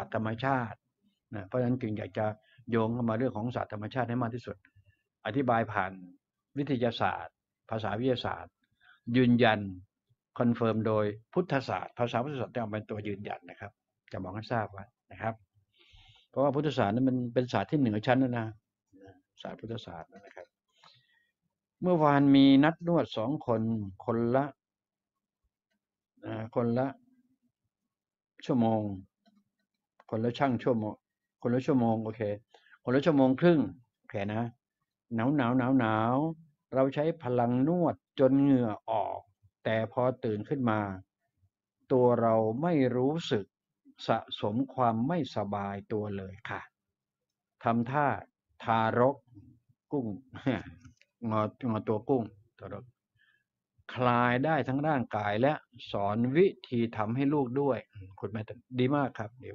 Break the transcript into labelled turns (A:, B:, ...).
A: าสตร์ธรรมชาติ นะ เพราะฉะนั้นจึงอยากจะโยงเข้ามาเรื่องของศาสตร์ธรรมชาติให้มากที่สุด อธิบายผ่าน วิทยาศาสตร์ ภาษาวิทยาศาสตร์ ยืนยัน คอนเฟิร์มโดยพุทธศาสตร์ ภาษาพุทธศาสตร์จะเอาเป็นตัวยืนยันนะครับ จะมองให้ทราบไว้นะครับ เพราะว่าพุทธศาสตร์นั้นมันเป็นศาสตร์ที่เหนือชั้นนะนะ ศาสตร์พุทธศาสตร์นะครับ เมื่อวานมีนัดนวดสองคน คนละคนละชั่วโมงคนละช่างชั่วโมง คนละชั่วโมงโอเค คนละชั่วโมงครึ่งโอเคนะหนาวหนาวหนาวหนาวเราใช้พลังนวดจนเหงื่อออก แต่พอตื่นขึ้นมา ตัวเราไม่รู้สึกสะสมความไม่สบายตัวเลยค่ะทำท่าทารกกุ้ง งองอตัวกุ้งทารกคลายได้ทั้งร่างกายและสอนวิธีทำให้ลูกด้วยคุณแม่ดีมากครับ